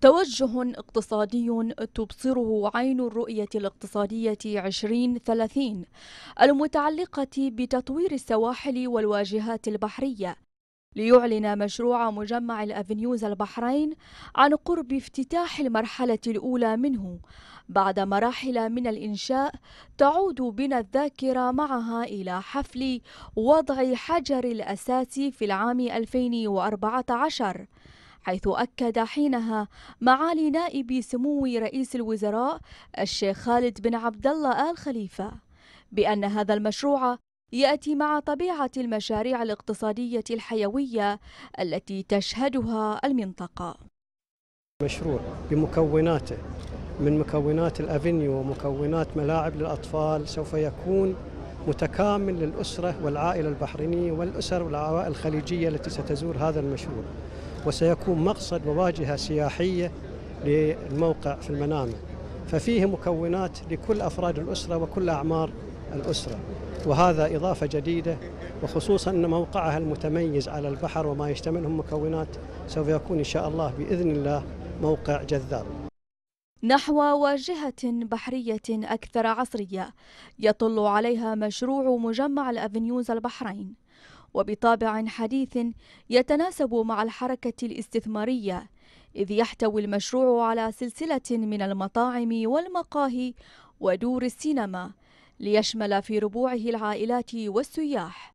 توجه اقتصادي تبصره عين الرؤية الاقتصادية 2030 المتعلقة بتطوير السواحل والواجهات البحرية ليعلن مشروع مجمع الأفنيوز البحرين عن قرب افتتاح المرحلة الأولى منه بعد مراحل من الإنشاء تعود بنا الذاكرة معها إلى حفل وضع حجر الأساس في العام 2014 حيث أكد حينها معالي نائب سمو رئيس الوزراء الشيخ خالد بن عبد الله آل خليفة بأن هذا المشروع يأتي مع طبيعة المشاريع الاقتصادية الحيوية التي تشهدها المنطقة مشروع بمكوناته من مكونات الأفينيو ومكونات ملاعب للأطفال سوف يكون متكامل للأسرة والعائلة البحرينية والأسر والعوائل الخليجية التي ستزور هذا المشروع وسيكون مقصد وواجهة سياحية للموقع في المنامة ففيه مكونات لكل أفراد الأسرة وكل أعمار الأسرة وهذا إضافة جديدة وخصوصا أن موقعها المتميز على البحر وما يشتمله مكونات سوف يكون إن شاء الله بإذن الله موقع جذاب نحو واجهة بحرية أكثر عصرية يطل عليها مشروع مجمع الأفنيوز البحرين وبطابع حديث يتناسب مع الحركة الاستثمارية إذ يحتوي المشروع على سلسلة من المطاعم والمقاهي ودور السينما ليشمل في ربوعه العائلات والسياح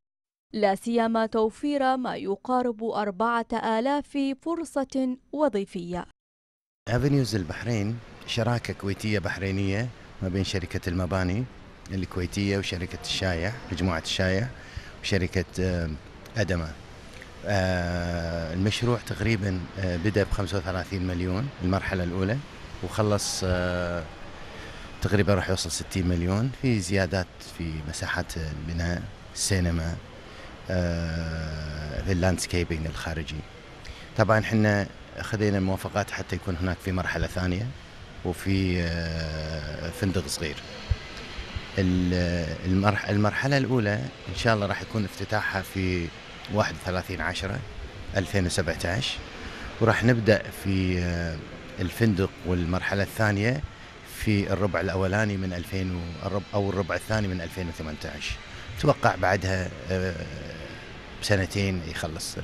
لا سيما توفير ما يقارب أربعة آلاف فرصة وظيفية أفنيوز البحرين شراكة كويتية بحرينية ما بين شركة المباني الكويتية وشركة الشايع مجموعة الشايع شركه آه، ادمه آه، المشروع تقريبا آه، بدا ب 35 مليون المرحله الاولى وخلص تقريبا راح يوصل 60 مليون في زيادات في مساحات البناء السينما في اللاندسكيبينج الخارجي طبعا احنا خذينا الموافقات حتى يكون هناك في مرحله ثانيه وفي فندق صغير المرحلة الأولى إن شاء الله راح يكون افتتاحها في 31 10 2017 وراح نبدأ في آه، الفندق والمرحلة الثانية في الربع الأولاني من 2000 أو الربع الثاني من 2018 أتوقع بعدها آه، بسنتين يخلص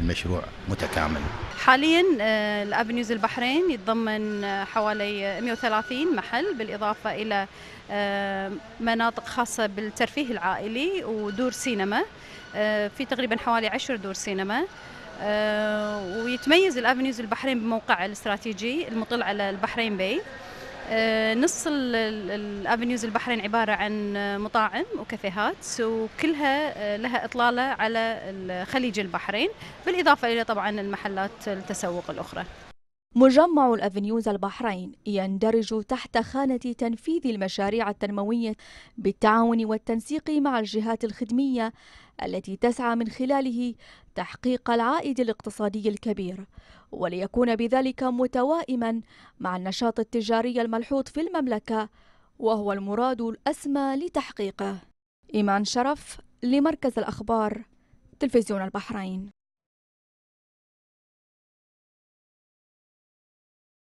المشروع متكامل حاليا آه، الافنيوز البحرين يتضمن آه، حوالي 130 محل بالاضافه الى آه، مناطق خاصه بالترفيه العائلي ودور سينما في تقريبا حوالي 10 دور سينما ويتميز الافنيوز البحرين بموقعها الاستراتيجي المطل على البحرين باي آه، نص الافنيوز البحرين عباره عن مطاعم وكافيهات وكلها آه، لها اطلاله على خليج البحرين بالاضافه الى طبعا المحلات التسوق الاخرى مجمع الأفنيوز البحرين يندرج تحت خانة تنفيذ المشاريع التنموية بالتعاون والتنسيق مع الجهات الخدمية التي تسعى من خلاله تحقيق العائد الاقتصادي الكبير وليكون بذلك متوائما مع النشاط التجاري الملحوظ في المملكة وهو المراد الأسمى لتحقيقه إيمان شرف لمركز الأخبار تلفزيون البحرين